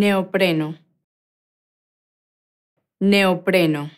neopreno, neopreno.